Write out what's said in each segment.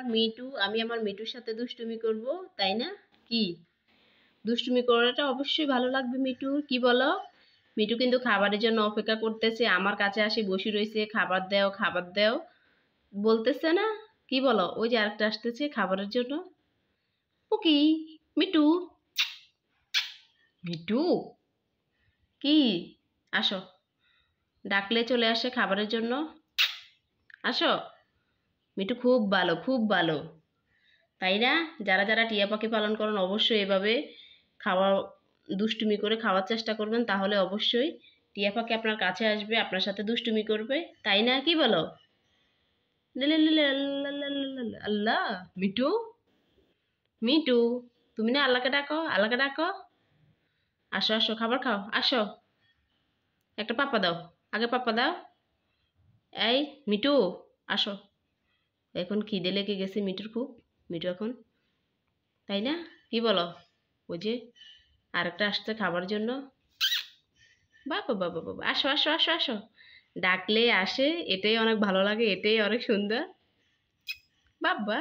আমার মিটু আমি আমার মিটুর সাথে দুষ্টুমি করব তাই না কি দুষ্টুমি করাটা অবশ্যই ভালো লাগবে মিটু কি বলো মিটু কিন্তু খাবারের জন্য অপেক্ষা করতেছে আমার কাছে আসে বসে রয়েছে খাবার দেও খাবার দেও বলতেছে না কি বলো ওই যে আরেকটা আসতেছে খাবারের জন্য ওকি মিটু মিটু কি আসো ডাকলে চলে আসে খাবারের জন্য আসো মিঠু খুব ভালো খুব ভালো তাই না যারা যারা টিয়া পাখি পালন করেন অবশ্যই এভাবে খাওয়া দুষ্টুমি করে খাওয়ার চেষ্টা করবেন তাহলে অবশ্যই টিয়া পাখি আপনার কাছে আসবে আপনার সাথে দুষ্টুমি করবে তাই না কি বলো আল্লাহ মিটু মিটু তুমি না আল্লাহকে ডাকো আল্লাহকে ডাকো আসো আসো খাবার খাও আসো একটা পাপা দাও আগে পাপা দাও এই মিটু আসো এখন খিদে লেগে গেছে মিটুর খুব মিটু এখন তাই না কি বলো ও যে আরেকটা আসছে খাবার জন্য বাবা বাবা বাবা আসো আসো আসো আসো ডাকলে আসে এটাই অনেক ভালো লাগে এটাই অনেক সুন্দর বাবা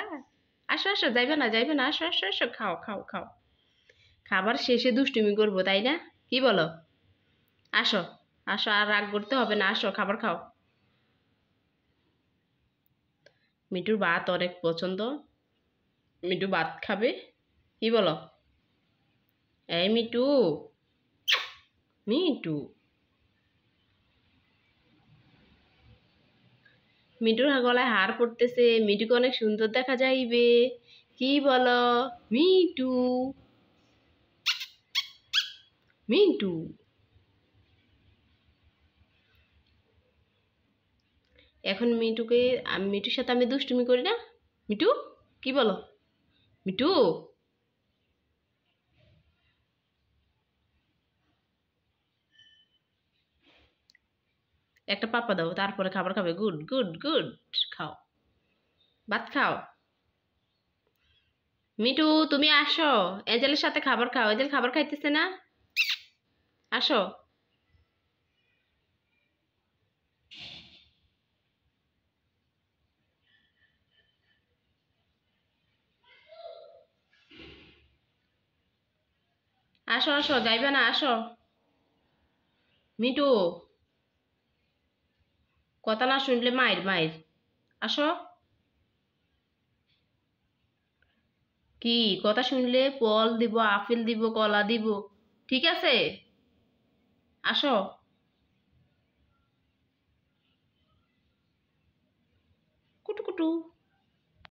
আসো আসো যাইবে না যাইবে না আসো আসো আসো খাও খাও খাও খাবার শেষে দুষ্টুমি করবো তাই না কি বলো আসো আসো আর রাগ করতে হবে না আসো খাবার খাও মিঠুর ভাত অনেক পছন্দ মিঠু ভাত খাবে কি বলো এই মিটু মিটু মিটুর গলায় হার পড়তেছে মিটুকে অনেক সুন্দর দেখা যাইবে কি বলো মিটু মিন্টু এখন মিটুকে মিটুর সাথে আমি দুষ্টুমি করি না মিটু কি বলো মিটু একটা পাপা দাও তারপরে খাবার খাবে গুড গুড গুড খাও ভাত খাও মিটু তুমি আসো এজেলের সাথে খাবার খাও এজেল খাবার খাইতেছে না আসো আসো আসো যাইবে না আসো মিটু কথা না শুনলে মায়ের মায়ের আসো কি কথা শুনলে পল দিব আপেল দিব কলা দিব ঠিক আছে আসো কুটু কুটু